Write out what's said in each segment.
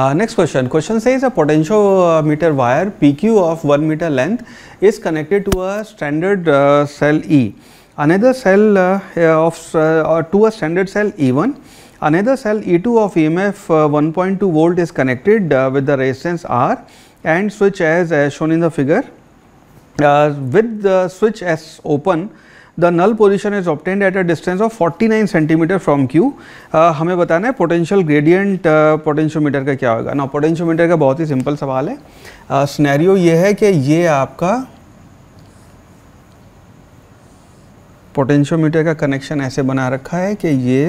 Uh, next question. Question says a potentiometer uh, wire PQ of 1 meter length is connected to a standard uh, cell E. Another cell uh, uh of uh, to a standard cell E1, another cell E2 of EMF 1.2 volt is connected with the resistance R and switch as, as shown in the figure. with the switch S open, the null position is obtained at a distance of 49 centimetre from Q हमें बताना है potential gradient potentiometer का क्या होगा ना potentiometer का बहुत ही simple सवाल है स्नैरियो uh, ये है कि ये आपका पोटेंशियोमीटर का कनेक्शन ऐसे बना रखा है कि ये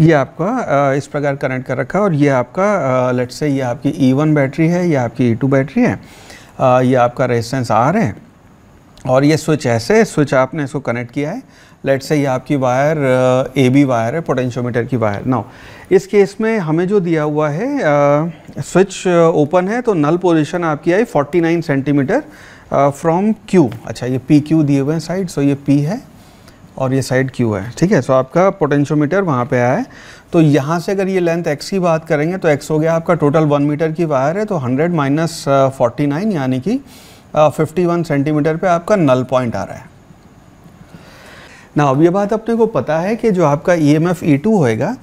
ये आपका इस प्रकार कनेक्ट कर रखा है और ये आपका लेट से ये आपकी ई e वन बैटरी है ये आपकी ई e टू बैटरी है ये आपका रेजिस्टेंस आर है और ये स्विच ऐसे स्विच आपने इसको कनेक्ट किया है लेट से ये आपकी वायर ए बी वायर है पोटेंशियोमीटर की वायर नाउ इस केस में हमें जो दिया हुआ है स्विच ओपन है तो नल पोजिशन आपकी I nine centimetre from Q अच्छा ये पी क्यू दिए हुए हैं साइड सो ये पी है और ये साइड क्यू है ठीक है सो आपका पोटेंशियोमीटर वहाँ पे आया है तो यहाँ से अगर ये लेंथ एक्स की बात करेंगे तो एक्स हो गया आपका टोटल वन मीटर की वायर है तो हंड्रेड माइनस फोर्टी नाइन यानी कि फिफ्टी वन सेंटीमीटर पर आपका नल पॉइंट आ रहा है ना अब ये बात अपने को पता है कि जो आपका E M F E two होएगा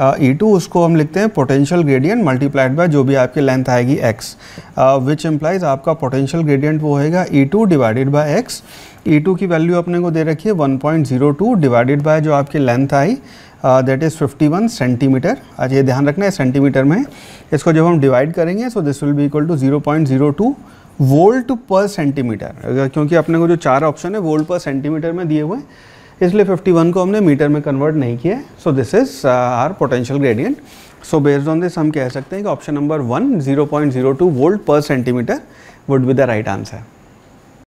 ई uh, टू उसको हम लिखते हैं पोटेंशियल ग्रेडियंट मल्टीप्लाइड बाय जो भी आपकी लेंथ आएगी एक्स विच इम्प्लाइज आपका पोटेंशियल ग्रेडियंट वो होएगा E two divided by X E two की वैल्यू अपने को दे रखी है 1.02 डिवाइडेड बाय जो आपकी length I that is 51 centimetre आज ये ध्यान रखना है सेंटीमीटर में इसको जब हम डिवाइड करेंगे so this will be equal to two volt पर सेंटीमीटर क्योंकि अपने को जो चार ऑप्शन है वोल्ट पर सेंटीमीटर में दिए हुए इसलिए 51 को हमने मीटर में कन्वर्ट नहीं किया so this is our potential gradient so based on this हम कह सकते हैं कि ऑप्शन नंबर वन 0.02 वोल्ट पर centimetre would be the right answer